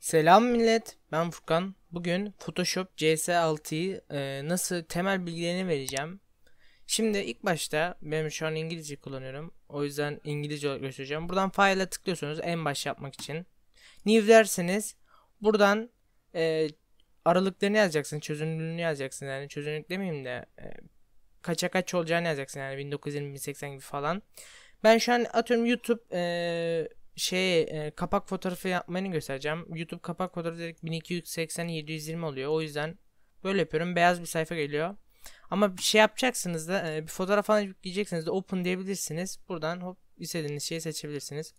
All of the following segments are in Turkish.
Selam millet, ben Furkan. Bugün Photoshop CS6'yı e, nasıl temel bilgilerini vereceğim. Şimdi ilk başta ben şu an İngilizce kullanıyorum. O yüzden İngilizce olarak göstereceğim. Buradan file'a tıklıyorsunuz en baş yapmak için. New derseniz buradan e, aralıklarını yazacaksın, çözünürlüğünü yazacaksın. Yani çözünürlük demeyeyim de e, kaça kaç olacağını yazacaksın. Yani 1920-1080 gibi falan. Ben şu an atıyorum YouTube e, şey e, kapak fotoğrafı yapmanı göstereceğim. YouTube kapak fotoğrafı direkt 1280 720 oluyor. O yüzden böyle yapıyorum. Beyaz bir sayfa geliyor. Ama bir şey yapacaksınız da e, bir fotoğraf falan yükleyeceksiniz de open diyebilirsiniz. Buradan hop istediğiniz şeyi seçebilirsiniz.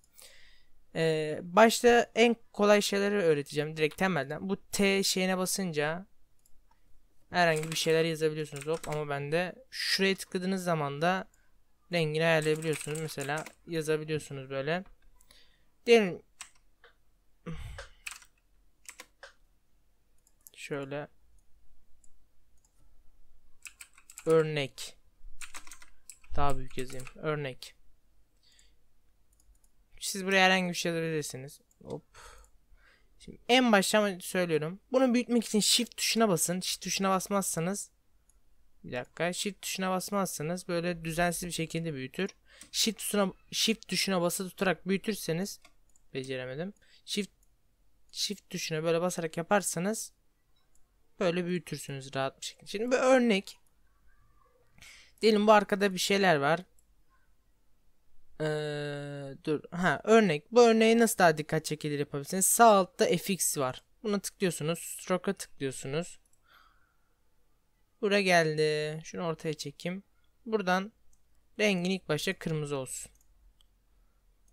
E, başta en kolay şeyleri öğreteceğim direkt temelden. Bu T şeyine basınca herhangi bir şeyler yazabiliyorsunuz hop ama ben de şuraya tıkladığınız zaman da rengini ayarlayabiliyorsunuz. Mesela yazabiliyorsunuz böyle. Derin. Şöyle. Örnek. Daha büyük yazayım. Örnek. Siz buraya herhangi bir şey yazabilirsiniz. Hop. Şimdi en baştan söylüyorum. Bunu büyütmek için shift tuşuna basın. Shift tuşuna basmazsanız bir dakika. Shift tuşuna basmazsanız böyle düzensiz bir şekilde büyütür. Shift tuşuna, shift tuşuna bası tutarak büyütürseniz beceremedim. Shift shift tuşuna böyle basarak yaparsanız böyle büyütürsünüz rahat bir şekilde. Şimdi bir örnek. Diyelim bu arkada bir şeyler var. Ee, dur. Ha, örnek. Bu örneği nasıl daha dikkat çekilir yapabilirsiniz? Sağ altta FX var. Buna tıklıyorsunuz. Stroke'a tıklıyorsunuz. Buraya geldi. Şunu ortaya çekeyim. Buradan Rengin ilk başta kırmızı olsun.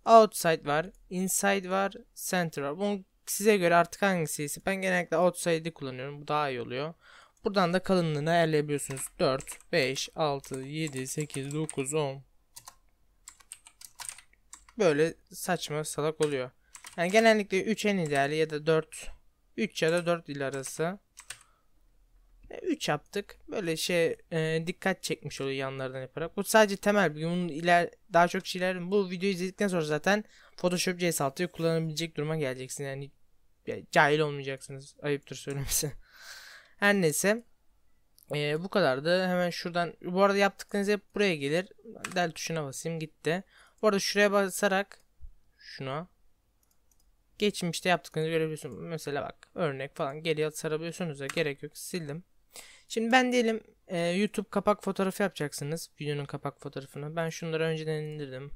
Outside var, inside var, center var. Bunu size göre artık hangisi ise ben genellikle outside'i kullanıyorum. Bu daha iyi oluyor. Buradan da kalınlığını ayarlayabiliyorsunuz. 4, 5, 6, 7, 8, 9, 10. Böyle saçma salak oluyor. Yani genellikle 3 en ideali ya da 4. 3 ya da 4 il arası. 3 e, yaptık. Böyle şey e, dikkat çekmiş oluyor yanlardan yaparak. Bu sadece temel bir bunun iler daha çok şeyler bu videoyu izledikten sonra zaten Photoshop CS6'yı kullanabilecek duruma geleceksin. Yani, yani cahil olmayacaksınız. Ayıptır söylemesi. Her neyse. E, bu kadardı. Hemen şuradan bu arada yaptıklarınız hep buraya gelir. Del tuşuna basayım gitti. Bu arada şuraya basarak şuna geçmişte yaptıklarınızı görebiliyorsunuz. Mesela bak örnek falan geriye sarabiliyorsunuz da gerek yok sildim. Şimdi ben diyelim e, YouTube kapak fotoğrafı yapacaksınız. Videonun kapak fotoğrafını. Ben şunları önceden indirdim.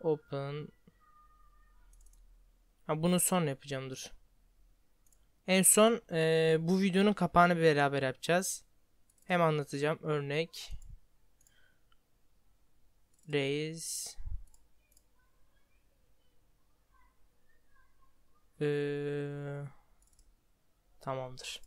Open. Ha, bunu son yapacağım dur. En son e, bu videonun kapağını beraber yapacağız. Hem anlatacağım. Örnek. Raise. Ee, tamamdır.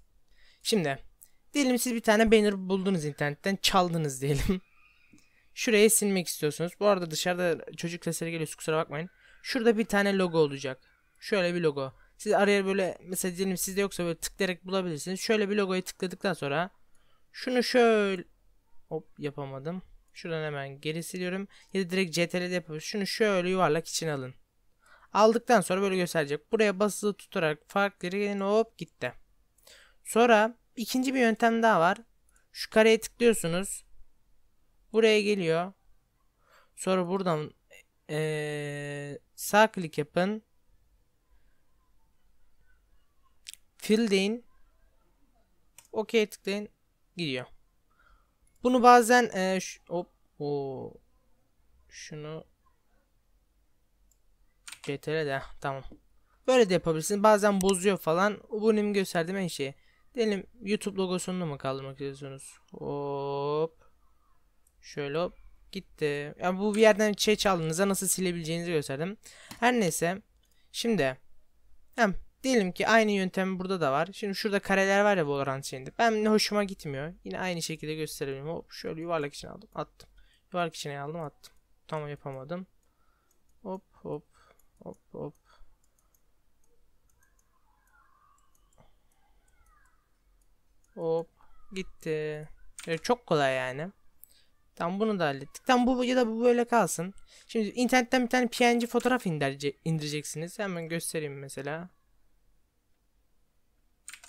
Şimdi Diyelim siz bir tane banner buldunuz internetten çaldınız diyelim. Şuraya silmek istiyorsunuz. Bu arada dışarıda çocuk sesleri geliyor kusura bakmayın. Şurada bir tane logo olacak. Şöyle bir logo. Siz araya böyle mesela diyelim sizde yoksa böyle tıklayarak bulabilirsiniz. Şöyle bir logoya tıkladıktan sonra şunu şöyle hop yapamadım. Şuradan hemen geri siliyorum. Ya da direkt CTRL'de yapıyoruz. Şunu şöyle yuvarlak içine alın. Aldıktan sonra böyle gösterecek. Buraya basılı tutarak farklı yerin hop gitti. Sonra İkinci bir yöntem daha var. Şu kareye tıklıyorsunuz. Buraya geliyor. Sonra buradan ee, sağ klik yapın. Fill deyin. OK tıklayın. Gidiyor. Bunu bazen e, şu, hop, o, şunu Ctrl'de tamam. Böyle de yapabilirsin. Bazen bozuyor falan. Bu benim gösterdiğim en şey. Diyelim YouTube logosunu mu kaldırmak istiyorsunuz? Hop. Şöyle hop. Gitti. Yani bu bir yerden şey çaldığınızda nasıl silebileceğinizi gösterdim. Her neyse. Şimdi. Hem diyelim ki aynı yöntem burada da var. Şimdi şurada kareler var ya Valorant şeyinde. Ben ne hoşuma gitmiyor. Yine aynı şekilde gösterebilirim. Hop şöyle yuvarlak içine aldım attım. Yuvarlak içine aldım attım. Tamam yapamadım. Hop hop hop hop Hop gitti. Yani ee, çok kolay yani. Tam bunu da hallettik. Tam bu ya da bu böyle kalsın. Şimdi internetten bir tane PNG fotoğraf indirece indireceksiniz. Hemen göstereyim mesela.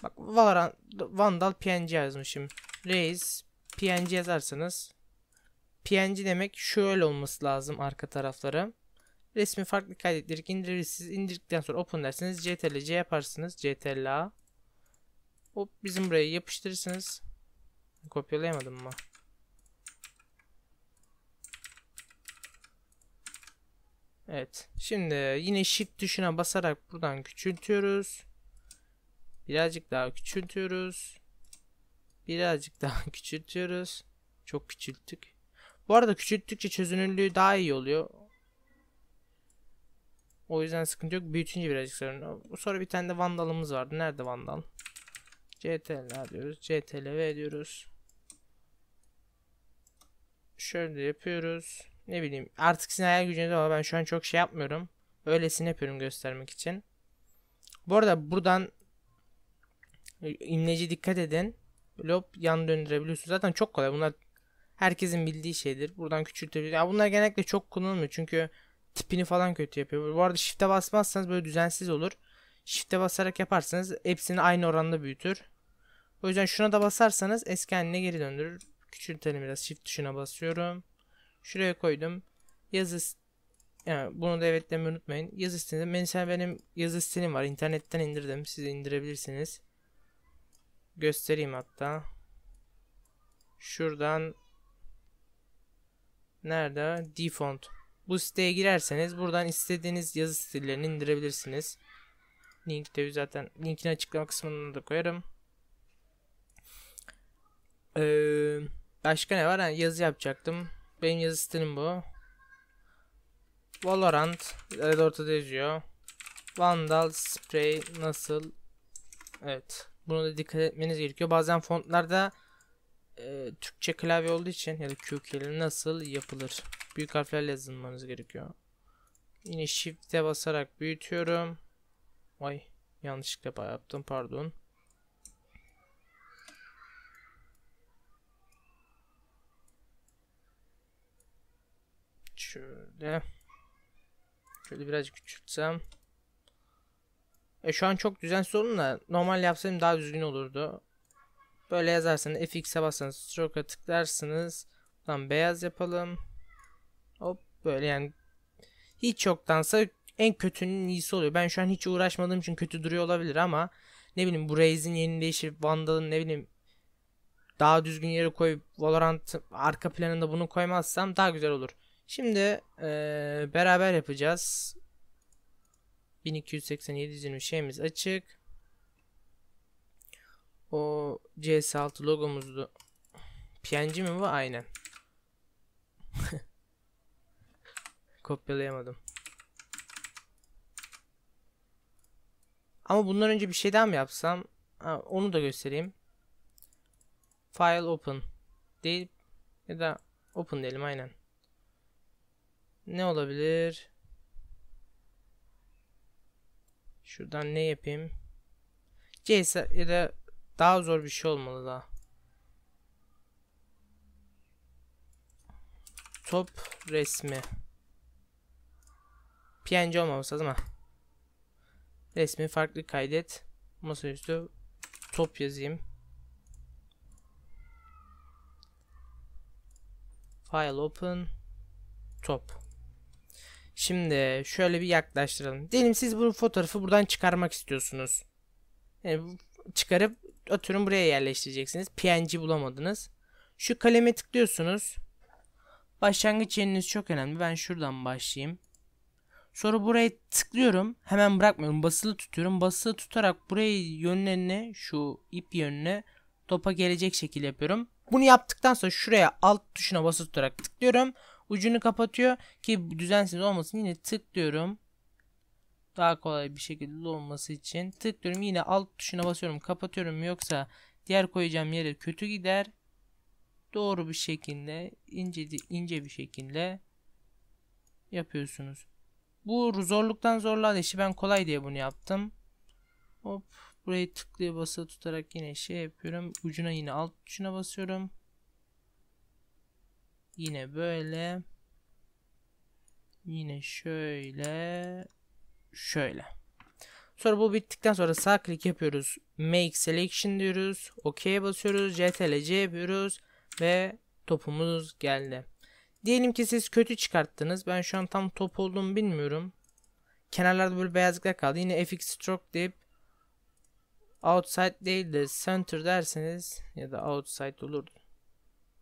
Bak Valorant Vandal PNG yazmışım. raise PNG yazarsanız PNG demek şöyle olması lazım arka tarafları. Resmi farklı kaydettirip indirir. Siz indirdikten sonra open dersiniz. CTRL C yaparsınız. CTRL A. Hop bizim buraya yapıştırırsınız. Kopyalayamadım mı? Evet. Şimdi yine shift tuşuna basarak buradan küçültüyoruz. Birazcık daha küçültüyoruz. Birazcık daha küçültüyoruz. Çok küçülttük. Bu arada küçülttükçe çözünürlüğü daha iyi oluyor. O yüzden sıkıntı yok. Büyütünce birazcık sorun. Sonra bir tane de vandalımız vardı. Nerede vandal? CTRL diyoruz. CTRL diyoruz. Şöyle yapıyoruz. Ne bileyim artık sizin hayal gücünüz ama ben şu an çok şey yapmıyorum. Öylesine yapıyorum göstermek için. Bu arada buradan e, imleci dikkat edin. Lob yan döndürebiliyorsunuz. Zaten çok kolay. Bunlar herkesin bildiği şeydir. Buradan küçültebilir. Ya bunlar genellikle çok kullanılmıyor. Çünkü tipini falan kötü yapıyor. Bu arada shift'e basmazsanız böyle düzensiz olur. Shift'e basarak yaparsanız hepsini aynı oranda büyütür. O yüzden şuna da basarsanız eski haline geri döndürür. Küçültelim biraz. Shift tuşuna basıyorum. Şuraya koydum. Yazı yani bunu da evetlemeyi unutmayın. Yazı sitesinde mesela benim yazı stilim var. İnternetten indirdim. Siz indirebilirsiniz. Göstereyim hatta. Şuradan nerede? Defont. Bu siteye girerseniz buradan istediğiniz yazı stillerini indirebilirsiniz. Linkte zaten linkini açıklama kısmına da koyarım. Ee, başka ne var? Yani yazı yapacaktım. Benim yazı stilim bu. Valorant. Evet ortada yazıyor. Vandal Spray nasıl? Evet. bunu da dikkat etmeniz gerekiyor. Bazen fontlarda e, Türkçe klavye olduğu için ya da Q kelime nasıl yapılır? Büyük harflerle yazılmanız gerekiyor. Yine shift'e basarak büyütüyorum. Ay yanlışlıkla yaptım pardon. Şöyle. Şöyle birazcık küçültsem. E şu an çok düzensiz olun da normal yapsaydım daha düzgün olurdu. Böyle yazarsanız fx'e bassanız stroke'a tıklarsınız. Buradan beyaz yapalım. Hop böyle yani hiç yoktansa en kötünün iyisi oluyor. Ben şu an hiç uğraşmadığım için kötü duruyor olabilir ama ne bileyim bu Raze'in yeni değişir, Vandal'ın ne bileyim daha düzgün yere koyup Valorant arka planında bunu koymazsam daha güzel olur. Şimdi e, beraber yapacağız. 1287 şeyimiz açık. O CS6 logomuzdu. PNG mi bu? Aynen. Kopyalayamadım. Ama bundan önce bir şey daha mı yapsam? Ha, onu da göstereyim. File open değil ya da open diyelim aynen. Ne olabilir? Şuradan ne yapayım? C ya da daha zor bir şey olmalı da. Top resmi. PNG olmaması lazım ha. Resmi farklı kaydet. Masaüstü top yazayım. File open. Top. Şimdi şöyle bir yaklaştıralım. Diyelim siz bu fotoğrafı buradan çıkarmak istiyorsunuz. Yani çıkarıp oturun buraya yerleştireceksiniz. PNG bulamadınız. Şu kaleme tıklıyorsunuz. Başlangıç yeriniz çok önemli. Ben şuradan başlayayım. Sonra buraya tıklıyorum. Hemen bırakmıyorum. Basılı tutuyorum. Basılı tutarak burayı yönlerine şu ip yönüne topa gelecek şekilde yapıyorum. Bunu yaptıktan sonra şuraya alt tuşuna basılı tutarak tıklıyorum. Ucunu kapatıyor ki düzensiz olmasın. Yine tık diyorum Daha kolay bir şekilde olması için. tık diyorum yine alt tuşuna basıyorum. Kapatıyorum yoksa diğer koyacağım yere kötü gider. Doğru bir şekilde ince, ince bir şekilde yapıyorsunuz. Bu zorluktan zorluğa değişti. Ben kolay diye bunu yaptım. Hop burayı tıklaya basa tutarak yine şey yapıyorum. Ucuna yine alt tuşuna basıyorum. Yine böyle. Yine şöyle. Şöyle. Sonra bu bittikten sonra sağ klik yapıyoruz. Make selection diyoruz. OK'ye basıyoruz. CTRL-C yapıyoruz. Ve topumuz geldi. Diyelim ki siz kötü çıkarttınız. Ben şu an tam top olduğumu bilmiyorum. Kenarlarda böyle beyazlıklar kaldı. Yine FX stroke deyip outside değil de center derseniz ya da outside olurdu.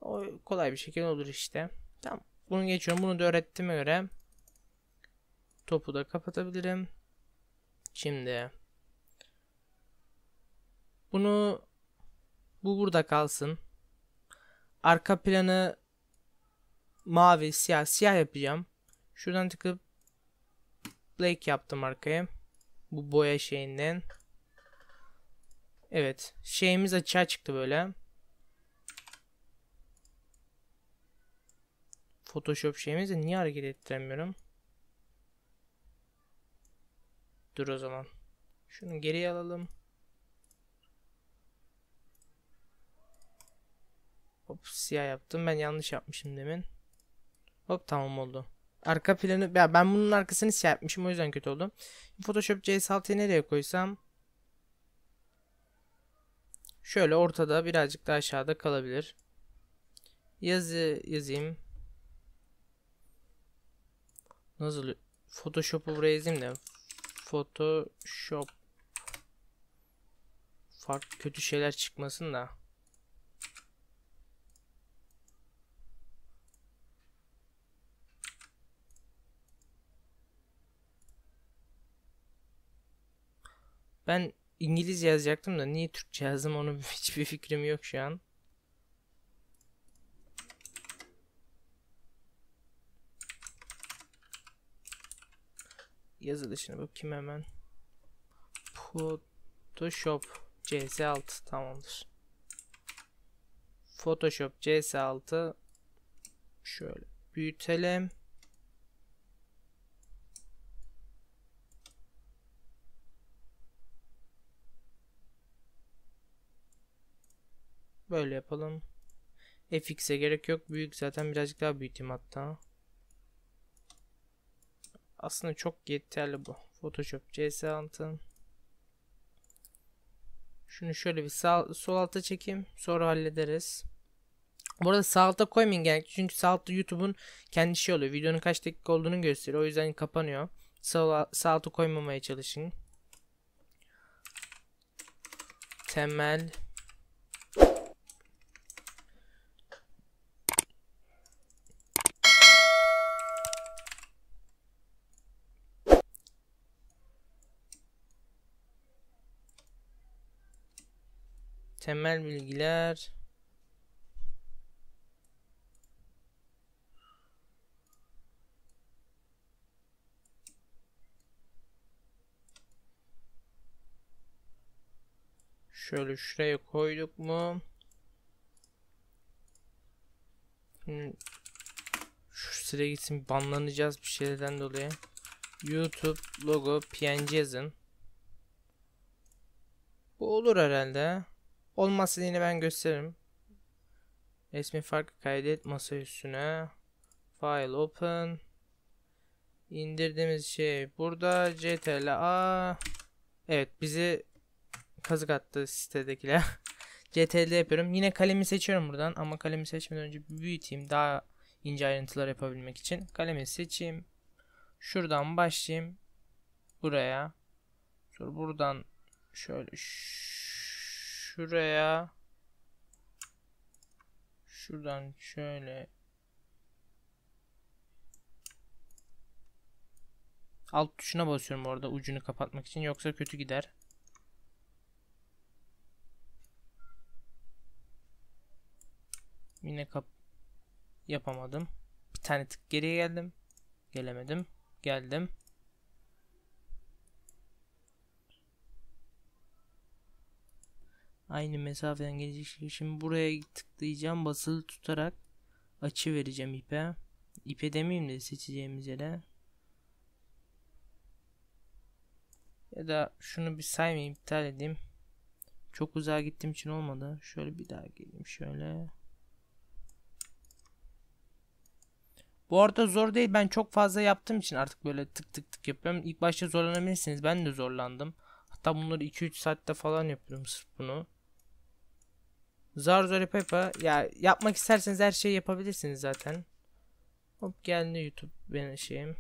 O kolay bir şekilde olur işte. Tamam. Bunu geçiyorum. Bunu da öğrettiğime göre topu da kapatabilirim. Şimdi bunu bu burada kalsın. Arka planı mavi, siyah, siyah yapacağım. Şuradan tıkıp black yaptım arkaya. Bu boya şeyinden. Evet. Şeyimiz açığa çıktı böyle. Photoshop şeyimizi niye hareket ettiremiyorum? Dur o zaman. Şunu geri alalım. Hop siyah yaptım. Ben yanlış yapmışım demin. Hop tamam oldu. Arka planı ya ben bunun arkasını siyah yapmışım o yüzden kötü oldu. Photoshop CS6'yı nereye koysam? Şöyle ortada birazcık da aşağıda kalabilir. Yazı yazayım. Nasıl? Photoshop'u buraya yazayım da. Photoshop. Farklı kötü şeyler çıkmasın da. Ben İngiliz yazacaktım da niye Türkçe yazdım onun hiçbir fikrim yok şu an. Yazılışını bakayım hemen. Photoshop CS6 tamamdır. Photoshop CS6 şöyle büyütelim. Böyle yapalım. FX'e gerek yok. Büyük zaten birazcık daha büyüteyim hatta. Aslında çok yeterli bu. Photoshop CS Hunting. Şunu şöyle bir sağ, sol alta çekeyim. Sonra hallederiz. Bu arada sağ alta koymayın genellikle. Çünkü sağ altta YouTube'un kendi şey oluyor. Videonun kaç dakika olduğunu gösteriyor. O yüzden kapanıyor. Sağ, sağ alta koymamaya çalışın. Temel Temel bilgiler. Şöyle şuraya koyduk mu? şu sıraya gitsin banlanacağız bir şeylerden dolayı. YouTube logo png yazın. Bu olur herhalde. Olmazsa yine ben gösteririm. Resmi farkı kaydet masa üstüne. File open. İndirdiğimiz şey burada CTRL-A. Evet bizi kazık attı sitedekiler. CTRL yapıyorum. Yine kalemi seçiyorum buradan ama kalemi seçmeden önce büyüteyim daha ince ayrıntılar yapabilmek için. Kalemi seçeyim. Şuradan başlayayım. Buraya. Sonra buradan şöyle şuraya şuradan şöyle alt tuşuna basıyorum orada ucunu kapatmak için yoksa kötü gider. Yine kap yapamadım. Bir tane tık geriye geldim. Gelemedim. Geldim. Aynı mesafeden gelecek. Şimdi buraya tıklayacağım. Basılı tutarak açı vereceğim ipe. İpe demeyeyim de seçeceğimiz yere. Ya da şunu bir saymayayım iptal edeyim. Çok uzağa gittiğim için olmadı. Şöyle bir daha geleyim şöyle. Bu arada zor değil. Ben çok fazla yaptığım için artık böyle tık tık tık yapıyorum. İlk başta zorlanabilirsiniz. Ben de zorlandım. Hatta bunları 2-3 saatte falan yapıyorum sırf bunu zar Zarzori Peppa. Ya yapmak isterseniz her şeyi yapabilirsiniz zaten. Hop geldi YouTube benim şeyim.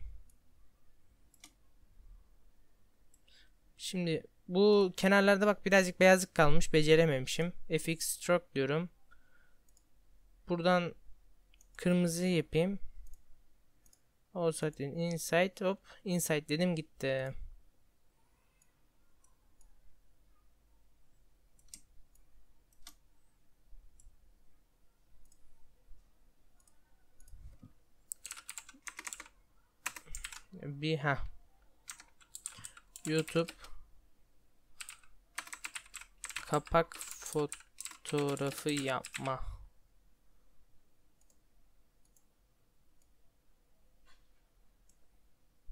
Şimdi bu kenarlarda bak birazcık beyazlık kalmış. Becerememişim. FX Stroke diyorum. Buradan kırmızı yapayım. o All Insight hop. Insight dedim gitti. bir ha YouTube kapak fotoğrafı yapma.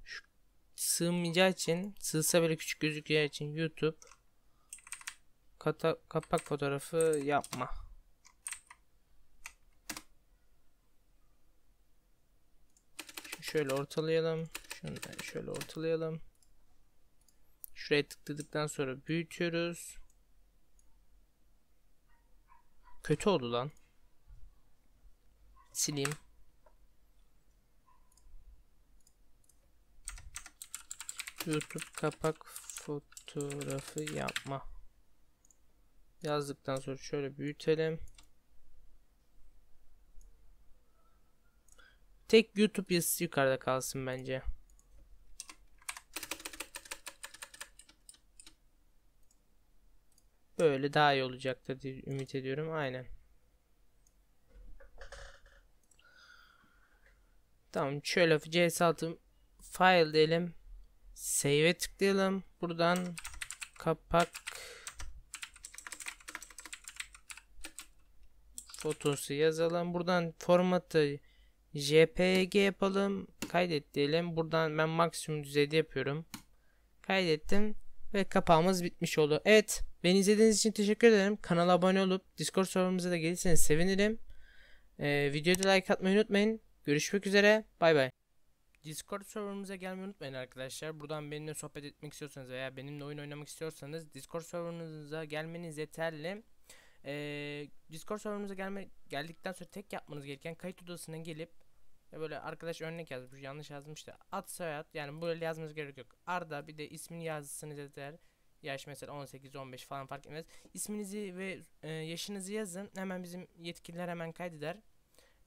Şu sığmayacağı için, sığsa bile küçük gözükeceği için YouTube kata, kapak fotoğrafı yapma. şöyle ortalayalım. Şunu şöyle ortalayalım. Şuraya tıkladıktan sonra büyütüyoruz. Kötü oldu lan. Sileyim. YouTube kapak fotoğrafı yapma. Yazdıktan sonra şöyle büyütelim. Tek YouTube yazısı yukarıda kalsın bence. Böyle daha iyi olacaktır diye ümit ediyorum. Aynen. Tamam şöyle CS atım. File diyelim. Save'e tıklayalım. Buradan kapak fotosu yazalım. Buradan formatı JPG yapalım. Kaydet diyelim. Buradan ben maksimum düzeyde yapıyorum. Kaydettim. Ve kapağımız bitmiş oldu. Evet beni izlediğiniz için teşekkür ederim. Kanala abone olup Discord sorumuza da gelirseniz sevinirim. Ee, videoda like atmayı unutmayın. Görüşmek üzere. Bay bay. Discord serverımıza gelmeyi unutmayın arkadaşlar. Buradan benimle sohbet etmek istiyorsanız veya benimle oyun oynamak istiyorsanız Discord serverımıza gelmeniz yeterli. Ee, Discord serverımıza gelme, geldikten sonra tek yapmanız gereken kayıt odasına gelip böyle arkadaş örnek yazmış yanlış yazmıştı. At ad soyad yani böyle yazmanız gerek yok. Arda bir de ismini yazsınız yeter. Yaş mesela 18 15 falan fark etmez. İsminizi ve e, yaşınızı yazın. Hemen bizim yetkililer hemen kaydeder.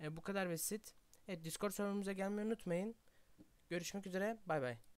E, bu kadar basit. Evet Discord serverımıza gelmeyi unutmayın. Görüşmek üzere. Bay bay.